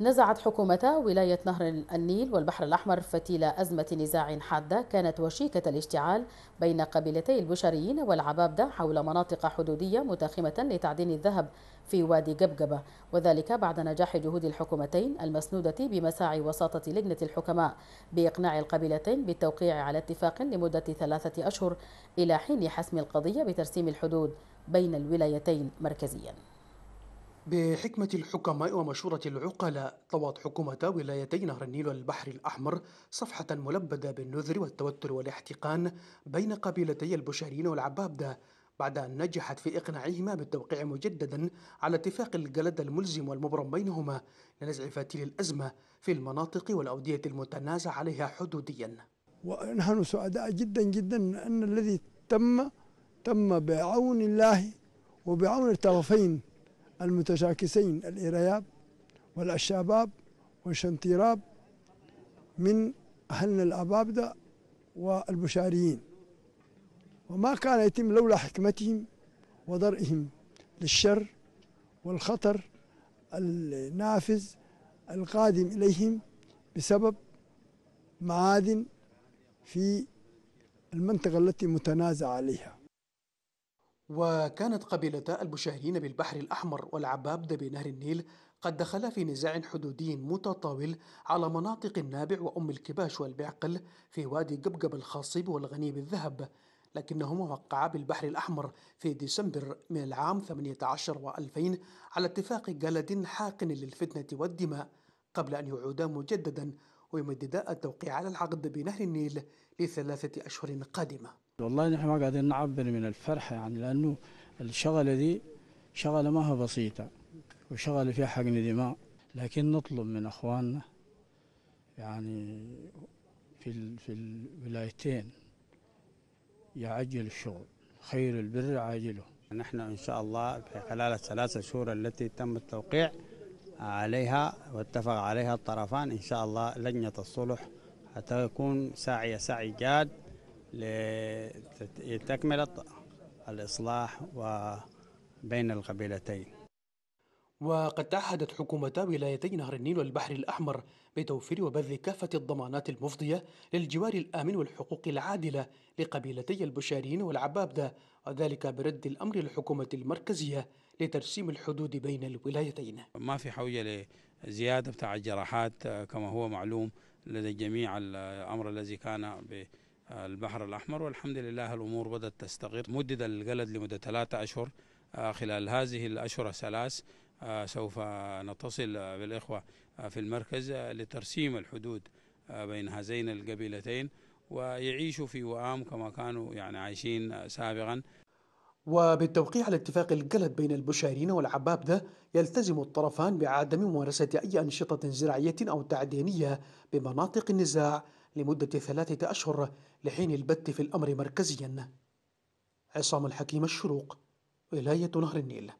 نزعت حكومتا ولاية نهر النيل والبحر الأحمر فتيل أزمة نزاع حادة كانت وشيكة الاشتعال بين قبيلتي البشريين والعبابدة حول مناطق حدودية متاخمة لتعدين الذهب في وادي قبقبة وذلك بعد نجاح جهود الحكومتين المسنودة بمساعي وساطة لجنة الحكماء بإقناع القبيلتين بالتوقيع على اتفاق لمدة ثلاثة أشهر إلى حين حسم القضية بترسيم الحدود بين الولايتين مركزياً بحكمة الحكماء ومشورة العقلاء طوت حكومتا ولايتي نهر النيل والبحر الأحمر صفحة ملبدة بالنذر والتوتر والاحتقان بين قبيلتي البشارين والعبابدة بعد أن نجحت في إقناعهما بالتوقيع مجددا على اتفاق الجلد الملزم والمبرم بينهما لنزع فتيل الأزمة في المناطق والأودية المتنازع عليها حدوديا ونحن سعداء جدا جدا أن الذي تم تم بعون الله وبعون الطرفين المتشاكسين الإرياب والأشاباب والشنطيراب من أهلنا الأبابدة والبشاريين وما كان يتم لولا حكمتهم وضرئهم للشر والخطر النافذ القادم إليهم بسبب معادن في المنطقة التي متنازع عليها وكانت قبيلتا البشاهين بالبحر الأحمر والعبابدة بنهر النيل قد دخلا في نزاع حدودي متطاول على مناطق النابع وأم الكباش والبعقل في وادي قبقب الخاصب والغني بالذهب لكنهما وقعا بالبحر الأحمر في ديسمبر من العام 18 و2000 على اتفاق جلد حاقن للفتنة والدماء قبل أن يعودا مجددا ويمددا التوقيع على العقد بنهر النيل لثلاثة أشهر قادمة والله نحن ما قاعدين نعبر من الفرحة يعني لأنه الشغلة دي شغلة ما هي بسيطة وشغلة فيها حقن دماء لكن نطلب من أخواننا يعني في في الولايتين يعجل الشغل خير البر عاجله نحن إن شاء الله في خلال الثلاثة شهور التي تم التوقيع عليها واتفق عليها الطرفان إن شاء الله لجنة الصلح حتى يكون سعي جاد لتكملة الإصلاح بين القبيلتين وقد تعهدت حكومتا ولايتي نهر النيل والبحر الأحمر بتوفير وبذل كافة الضمانات المفضية للجوار الآمن والحقوق العادلة لقبيلتي البشاريين والعبابدة وذلك برد الأمر للحكومة المركزية لترسيم الحدود بين الولايتين ما في حوجة لزيادة بتاع الجراحات آه، كما هو معلوم لدى جميع آه، الأمر الذي كان ب البحر الأحمر والحمد لله الأمور بدأت تستقر مدد الجلد لمدة ثلاثة أشهر آه، خلال هذه الأشهر الثلاث آه، سوف نتصل بالإخوة آه، في المركز لترسيم الحدود بين هذين القبيلتين ويعيشوا في وئام كما كانوا يعني عايشين سابقا وبالتوقيع على اتفاق الجلد بين البشارين والعباب يلتزم الطرفان بعدم ممارسة أي أنشطة زراعية أو تعدينية بمناطق النزاع لمدة ثلاثة أشهر لحين البت في الأمر مركزيا عصام الحكيم الشروق ولاية نهر النيل